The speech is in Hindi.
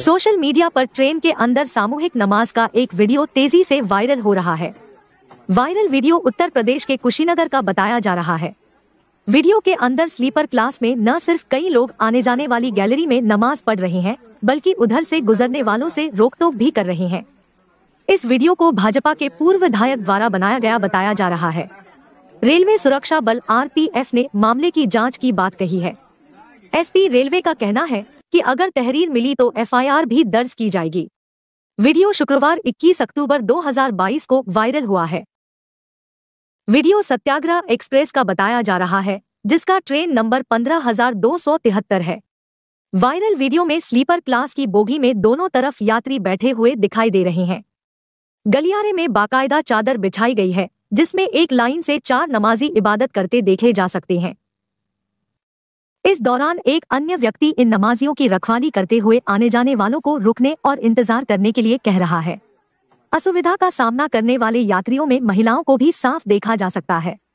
सोशल मीडिया पर ट्रेन के अंदर सामूहिक नमाज का एक वीडियो तेजी से वायरल हो रहा है वायरल वीडियो उत्तर प्रदेश के कुशीनगर का बताया जा रहा है वीडियो के अंदर स्लीपर क्लास में न सिर्फ कई लोग आने जाने वाली गैलरी में नमाज पढ़ रहे हैं बल्कि उधर से गुजरने वालों से रोक टोक भी कर रहे हैं इस वीडियो को भाजपा के पूर्व विधायक द्वारा बनाया गया बताया जा रहा है रेलवे सुरक्षा बल आरपीएफ ने मामले की जांच की बात कही है एसपी रेलवे का कहना है कि अगर तहरीर मिली तो एफआईआर भी दर्ज की जाएगी वीडियो शुक्रवार 21 अक्टूबर 2022 को वायरल हुआ है वीडियो सत्याग्रह एक्सप्रेस का बताया जा रहा है जिसका ट्रेन नंबर तिहत्तर है वायरल वीडियो में स्लीपर क्लास की बोगी में दोनों तरफ यात्री बैठे हुए दिखाई दे रहे हैं गलियारे में बाकायदा चादर बिछाई गई है जिसमें एक लाइन से चार नमाजी इबादत करते देखे जा सकते हैं इस दौरान एक अन्य व्यक्ति इन नमाजियों की रखवाली करते हुए आने जाने वालों को रुकने और इंतजार करने के लिए कह रहा है असुविधा का सामना करने वाले यात्रियों में महिलाओं को भी साफ देखा जा सकता है